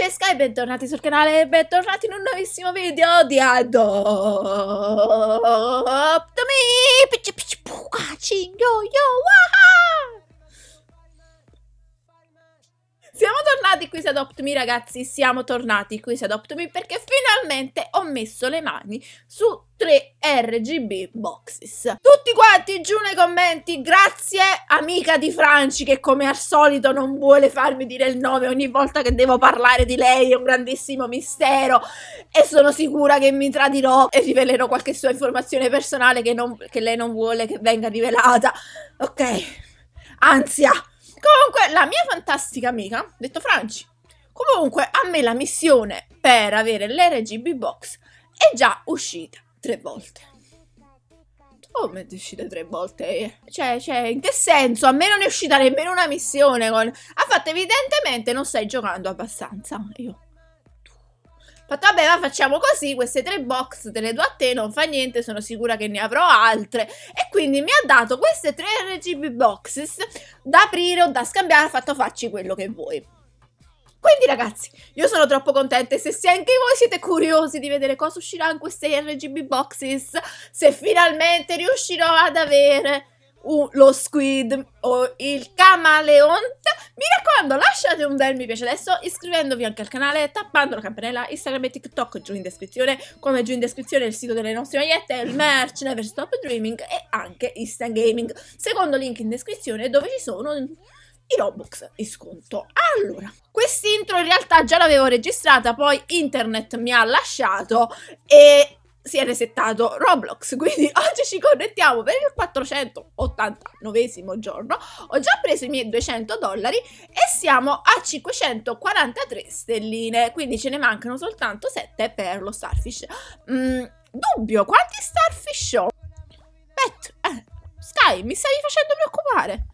Francesca e bentornati sul canale e bentornati in un nuovissimo video di Adopt Me! Yo yo! Wow! Siamo tornati qui su Adopt Me ragazzi, siamo tornati qui su Adopt Me perché finalmente ho messo le mani su tre RGB boxes. Tutti quanti giù nei commenti, grazie amica di Franci che come al solito non vuole farmi dire il nome ogni volta che devo parlare di lei, è un grandissimo mistero e sono sicura che mi tradirò e rivelerò qualche sua informazione personale che, non, che lei non vuole che venga rivelata. Ok, ansia! Comunque, la mia fantastica amica, ha detto Franci, comunque a me la missione per avere l'RGB box è già uscita tre volte. Come oh, è uscita tre volte? Cioè, cioè, in che senso? A me non è uscita nemmeno una missione con... Ha ah, fatto evidentemente non stai giocando abbastanza. Io fatto vabbè ma facciamo così queste tre box te le do a te non fa niente sono sicura che ne avrò altre e quindi mi ha dato queste tre RGB boxes da aprire o da scambiare ha fatto facci quello che vuoi quindi ragazzi, io sono troppo contenta e se anche voi siete curiosi di vedere cosa uscirà in queste RGB boxes, se finalmente riuscirò ad avere lo squid o il camaleonte. Mi raccomando, lasciate un bel mi piace adesso, iscrivendovi anche al canale, tappando la campanella, Instagram e TikTok giù in descrizione, come giù in descrizione il sito delle nostre magliette, il merch, Never Stop Dreaming e anche Instant Gaming, secondo link in descrizione dove ci sono i Robux in sconto. Allora, quest'intro in realtà già l'avevo registrata, poi internet mi ha lasciato e si è resettato Roblox, quindi oggi ci connettiamo per il 489 giorno, ho già preso i miei 200 dollari e siamo a 543 stelline, quindi ce ne mancano soltanto 7 per lo Starfish. Mm, dubbio, quanti Starfish ho? Pet, eh, Sky, mi stavi facendo preoccupare.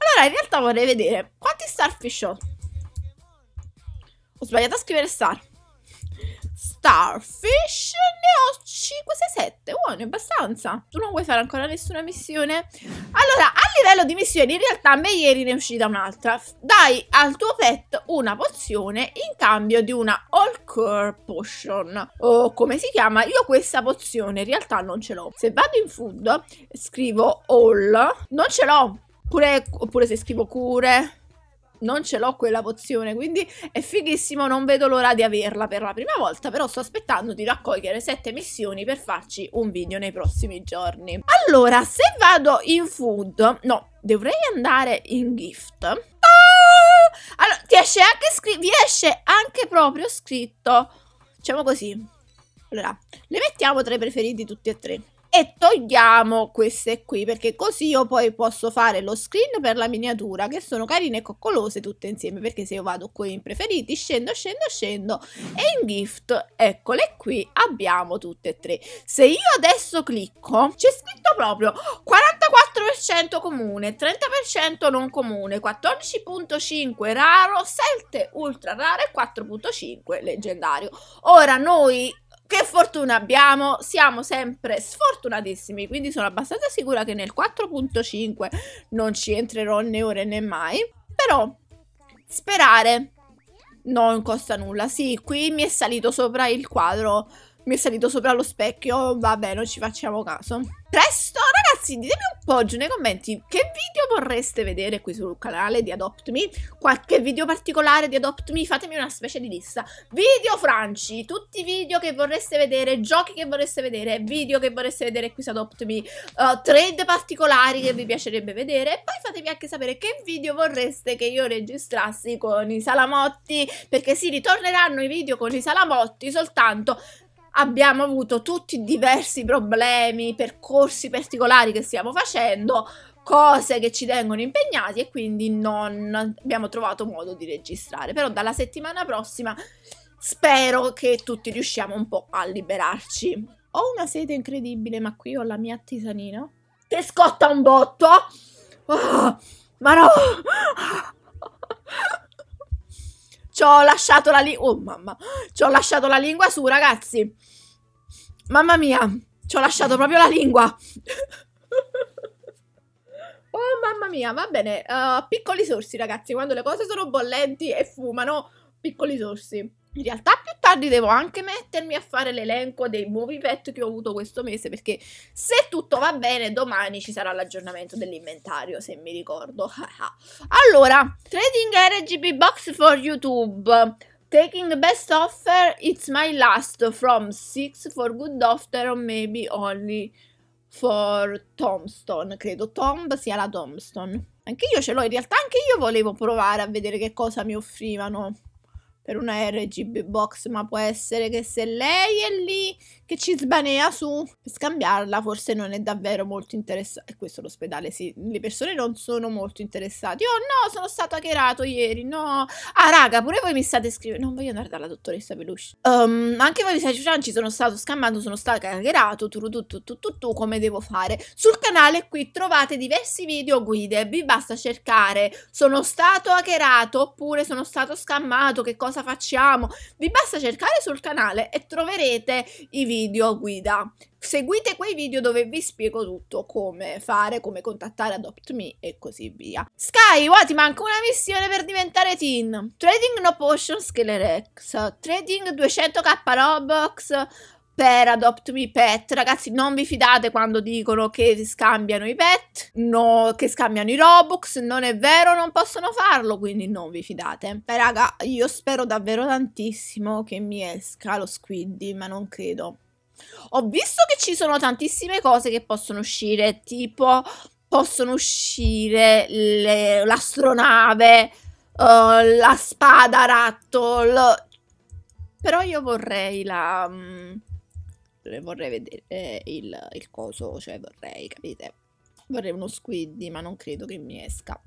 Allora, in realtà vorrei vedere quanti Starfish ho. Ho sbagliato a scrivere Star. Starfish ne ho 5, 6, 7. Buoni, abbastanza. Tu non vuoi fare ancora nessuna missione? Allora, a livello di missioni, in realtà a me ieri ne è uscita un'altra. Dai al tuo pet una pozione in cambio di una all core potion. O come si chiama? Io questa pozione in realtà non ce l'ho. Se vado in food, scrivo all. Non ce l'ho. oppure se scrivo cure non ce l'ho quella pozione, quindi è fighissimo, non vedo l'ora di averla per la prima volta, però sto aspettando di raccogliere sette missioni per farci un video nei prossimi giorni. Allora, se vado in food, no, dovrei andare in gift. Ah! Allora, ti esce anche scritto, vi esce anche proprio scritto, diciamo così. Allora, le mettiamo tra i preferiti tutti e tre e togliamo queste qui perché così io poi posso fare lo screen per la miniatura che sono carine e coccolose tutte insieme perché se io vado qui in preferiti scendo scendo scendo e in gift eccole qui abbiamo tutte e tre se io adesso clicco c'è scritto proprio 44% comune 30% non comune 14.5 raro 7 ultra raro e 4.5 leggendario ora noi che fortuna abbiamo, siamo sempre sfortunatissimi, quindi sono abbastanza sicura che nel 4.5 non ci entrerò né ore né mai, però sperare non costa nulla. Sì, qui mi è salito sopra il quadro, mi è salito sopra lo specchio, vabbè, non ci facciamo caso. Presto, ragazzi! Ragazzi, ditemi un po' giù nei commenti che video vorreste vedere qui sul canale di Adopt Me. Qualche video particolare di Adopt Me, fatemi una specie di lista. Video franci, tutti i video che vorreste vedere, giochi che vorreste vedere, video che vorreste vedere qui su Adopt Me, uh, trade particolari che vi piacerebbe vedere. E poi fatemi anche sapere che video vorreste che io registrassi con i salamotti, perché sì, ritorneranno i video con i salamotti soltanto abbiamo avuto tutti diversi problemi, percorsi particolari che stiamo facendo, cose che ci tengono impegnati e quindi non abbiamo trovato modo di registrare. Però dalla settimana prossima spero che tutti riusciamo un po' a liberarci. Ho una sete incredibile, ma qui ho la mia tisanina che scotta un botto. Oh, ma no! Ci ho lasciato la lingua. Oh mamma. Ci ho lasciato la lingua su, ragazzi. Mamma mia. Ci ho lasciato proprio la lingua. oh mamma mia, va bene. Uh, piccoli sorsi, ragazzi. Quando le cose sono bollenti e fumano, piccoli sorsi. In realtà più tardi devo anche mettermi a fare l'elenco dei nuovi pet che ho avuto questo mese perché se tutto va bene domani ci sarà l'aggiornamento dell'inventario se mi ricordo. allora, Trading RGB Box for YouTube. Taking best offer, it's my last from 6 for good offer or maybe only for Tombstone. Credo Tomb sia la Tombstone. Anche io ce l'ho, in realtà anche io volevo provare a vedere che cosa mi offrivano per una RGB box, ma può essere che se lei è lì che ci sbanea su, per scambiarla forse non è davvero molto interessante. E questo l'ospedale, sì, le persone non sono molto interessate. Oh no, sono stato hackerato ieri, no. Ah raga, pure voi mi state scrivendo, non voglio andare dalla dottoressa Peluche. Um, anche voi mi state dicendo, ci sono stato scammato, sono stato hackerato, tu, tu, tu, tu, tu, tu, come devo fare? Sul canale qui trovate diversi video guide, vi basta cercare sono stato hackerato oppure sono stato scammato, che cosa cosa facciamo. Vi basta cercare sul canale e troverete i video guida. Seguite quei video dove vi spiego tutto, come fare, come contattare Adopt Me e così via. Sky, what? Ti manca una missione per diventare teen. Trading no potion skill rex. Trading 200k Robux per Adopt Me Pet. Ragazzi, non vi fidate quando dicono che scambiano i pet, no, che scambiano i Robux. Non è vero, non possono farlo, quindi non vi fidate. Beh, raga, io spero davvero tantissimo che mi esca lo Squiddy, ma non credo. Ho visto che ci sono tantissime cose che possono uscire, tipo possono uscire l'astronave, uh, la spada Rattle, però io vorrei la... Um, sempre, vorrei vedere eh, il, il coso, cioè vorrei, capite? Vorrei uno squiddy, ma non credo che mi esca.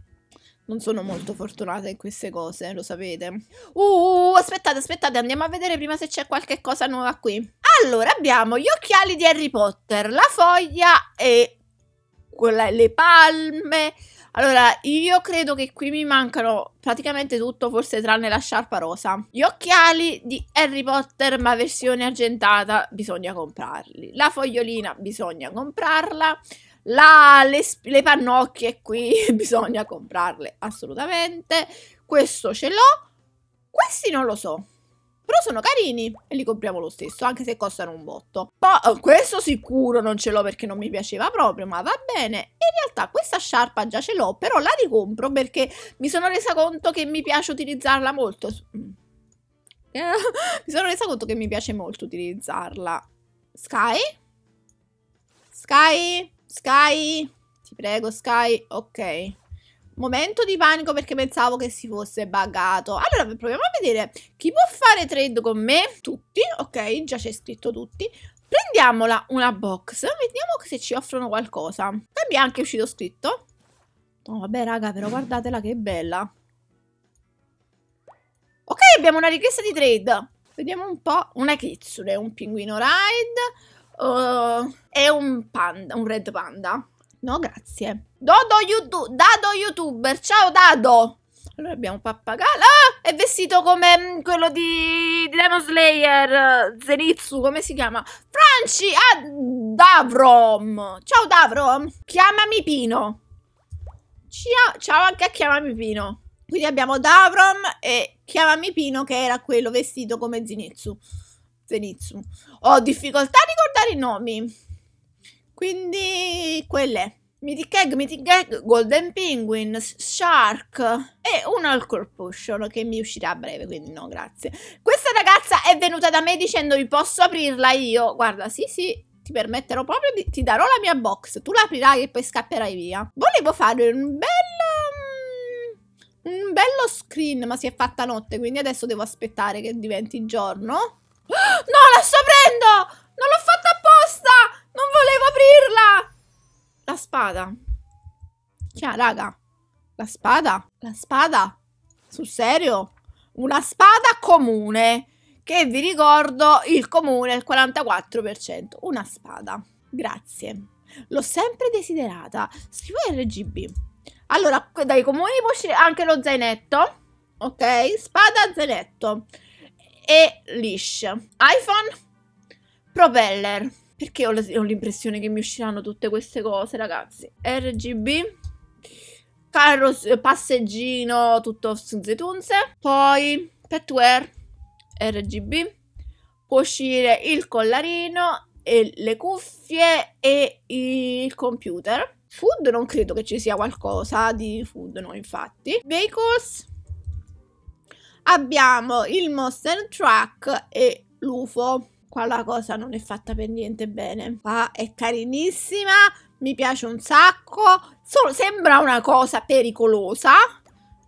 Non sono molto fortunata in queste cose, lo sapete. Uh, aspettate, aspettate, andiamo a vedere prima se c'è qualche cosa nuova qui. Allora, abbiamo gli occhiali di Harry Potter, la foglia e quella, le palme, allora, io credo che qui mi mancano praticamente tutto, forse tranne la sciarpa rosa. Gli occhiali di Harry Potter, ma versione argentata, bisogna comprarli. La fogliolina, bisogna comprarla. La, le, le pannocchie qui bisogna comprarle assolutamente. Questo ce l'ho. Questi non lo so. Però sono carini e li compriamo lo stesso, anche se costano un botto. Poi, oh, questo sicuro non ce l'ho perché non mi piaceva proprio, ma va bene. In realtà questa sciarpa già ce l'ho, però la ricompro perché mi sono resa conto che mi piace utilizzarla molto. Mm. mi sono resa conto che mi piace molto utilizzarla. Sky? Sky? Sky? Ti prego, Sky. Ok momento di panico perché pensavo che si fosse buggato. Allora proviamo a vedere chi può fare trade con me. Tutti, ok, già c'è scritto tutti. Prendiamola una box, vediamo se ci offrono qualcosa. Mi è anche uscito scritto. oh, vabbè raga, però guardatela che bella. Ok, abbiamo una richiesta di trade. Vediamo un po'. Una kitsune, un pinguino ride uh, e un panda, un red panda. No, grazie. Dodo YouTube, Dado YouTuber, ciao Dado! Allora abbiamo Pappagallo. Ah, è vestito come mm, quello di, di Demon Slayer. Zenitsu, come si chiama? Franci! Ah, Davrom! Ciao Davrom! Chiamami Pino. Ciao, ciao anche a Chiamami Pino. Quindi abbiamo Davrom e Chiamami Pino che era quello vestito come Zenitsu. Zenitsu. Ho difficoltà a ricordare i nomi. Quindi quelle. Mythic Egg, Mythic Egg, Golden Penguin, Shark e un Alcor Potion che mi uscirà a breve, quindi no, grazie. Questa ragazza è venuta da me dicendomi posso aprirla io? Guarda, sì, sì, ti permetterò proprio di... ti darò la mia box, tu la aprirai e poi scapperai via. Volevo fare un bello... Mm, un bello screen, ma si è fatta notte, quindi adesso devo aspettare che diventi giorno. No, la sto prendendo! volevo aprirla! La spada. Cioè, raga. La spada? La spada? Sul serio? Una spada comune. Che vi ricordo, il comune è il 44%. Una spada. Grazie. L'ho sempre desiderata. Scrivo RGB. Allora, dai comuni può uscire anche lo zainetto. Ok? Spada, zainetto. E lish. iPhone, propeller. Perché ho, la, ho l'impressione che mi usciranno tutte queste cose, ragazzi? RGB carro passeggino tutto zunzetunze. Poi petware RGB. Può uscire il collarino e le cuffie e il computer. Food non credo che ci sia qualcosa di food, no infatti. Vehicles. Abbiamo il Monster Truck e l'UFO qua la cosa non è fatta per niente bene. Qua è carinissima, mi piace un sacco, solo, sembra una cosa pericolosa,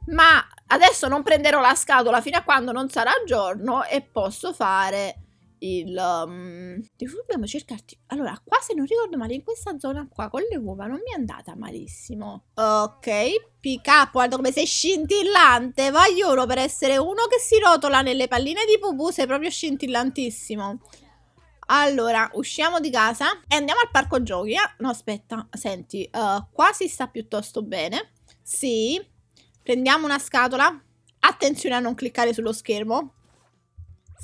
ma adesso non prenderò la scatola fino a quando non sarà giorno e posso fare il... Um, dobbiamo cercarti... Allora, qua se non ricordo male, in questa zona qua con le uova non mi è andata malissimo. Ok, PK, guarda come sei scintillante. Vagliolo per essere uno che si rotola nelle palline di pupù, sei proprio scintillantissimo. Allora, usciamo di casa e andiamo al parco giochi. Eh? No, aspetta, senti, uh, qua si sta piuttosto bene. Sì, prendiamo una scatola. Attenzione a non cliccare sullo schermo.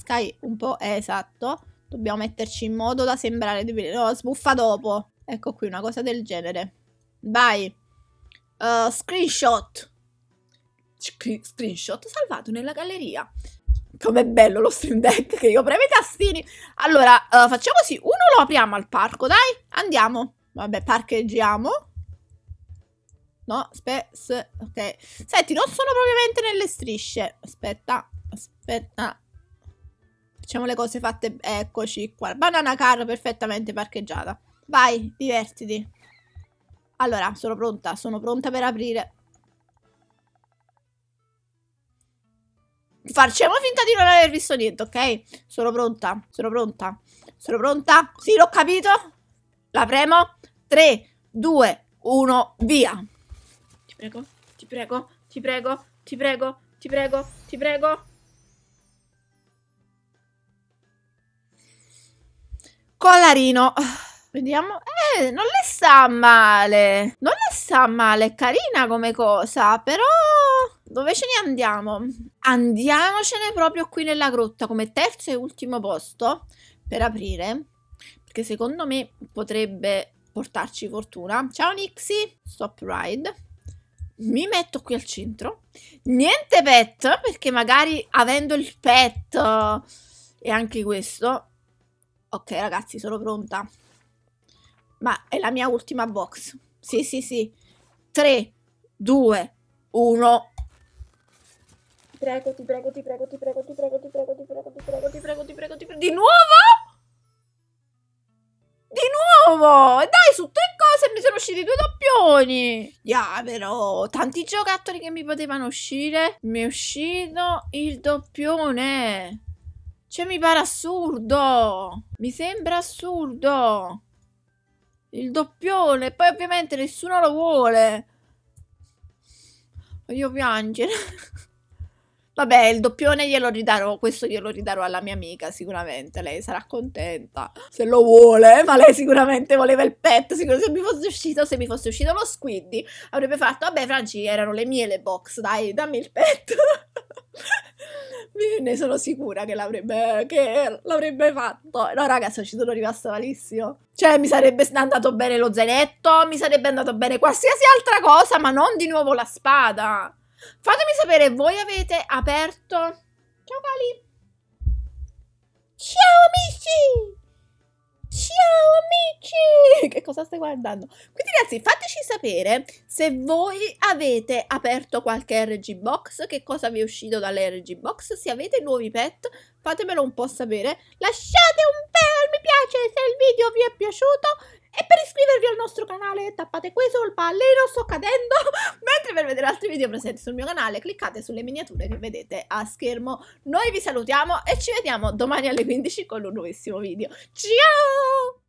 Sky un po' è eh, esatto. Dobbiamo metterci in modo da sembrare di... No, sbuffa dopo. Ecco qui, una cosa del genere. Vai. Uh, screenshot. screenshot salvato nella galleria. Com'è bello lo stream deck che io premo i tastini. Allora, uh, eh, facciamo così. Uno lo apriamo al parco, dai. Andiamo. Vabbè, parcheggiamo. No, aspetta. Ok. Senti, non sono propriamente nelle strisce. Aspetta, aspetta. Facciamo le cose fatte. Eccoci qua. Banana car perfettamente parcheggiata. Vai, divertiti. Allora, sono pronta. Sono pronta per aprire. Facciamo finta di non aver visto niente, ok? Sono pronta. Sono pronta. Sono pronta. Sì, l'ho capito. La premo. 3, 2, 1, via. Ti prego, ti prego, ti prego, ti prego, ti prego, ti prego. Collarino. Vediamo. Eh, non le sta male. Non le sta male. È carina come cosa, però... Dove ce ne andiamo? Andiamocene proprio qui nella grotta come terzo e ultimo posto per aprire. Perché secondo me potrebbe portarci fortuna. Ciao Nixie. Stop ride. Mi metto qui al centro. Niente pet, perché magari avendo il pet... E anche questo Ok ragazzi sono pronta Ma è la mia ultima box Sì sì sì 3, 2, 1 Prego ti prego ti prego ti prego ti prego ti prego ti prego ti prego ti prego ti prego ti prego Di nuovo? Di nuovo? Dai su tre cose mi sono usciti due doppioni Ya però tanti giocattoli che mi potevano uscire Mi è uscito il doppione cioè mi pare assurdo. Mi sembra assurdo. Il doppione. Poi ovviamente nessuno lo vuole. Voglio piangere. Vabbè, il doppione glielo ridarò, questo glielo ridarò alla mia amica sicuramente, lei sarà contenta se lo vuole, eh, ma lei sicuramente voleva il pet, sicuramente se mi fosse uscito, se mi fosse uscito lo squiddy, avrebbe fatto, vabbè Franci, erano le mie le box, dai, dammi il pet. ne sono sicura che l'avrebbe, che l'avrebbe fatto. No, ragazzi, ci sono rimasta malissimo. Cioè, mi sarebbe andato bene lo zainetto, mi sarebbe andato bene qualsiasi altra cosa, ma non di nuovo la spada. Fatemi sapere, voi avete aperto... Ciao Cali! Ciao amici! Ciao amici! Che cosa stai guardando? Quindi ragazzi fateci sapere se voi avete aperto qualche RG Box, che cosa vi è uscito dalle RG Box, se avete nuovi pet fatemelo un po' sapere, lasciate un bel mi piace se il video vi è piaciuto e per iscrivervi al nostro canale tappate qui sul pallino, sto cadendo, mentre per vedere altri video presenti sul mio canale cliccate sulle miniature che vedete a schermo. Noi vi salutiamo e ci vediamo domani alle 15 con un nuovissimo video. Ciao!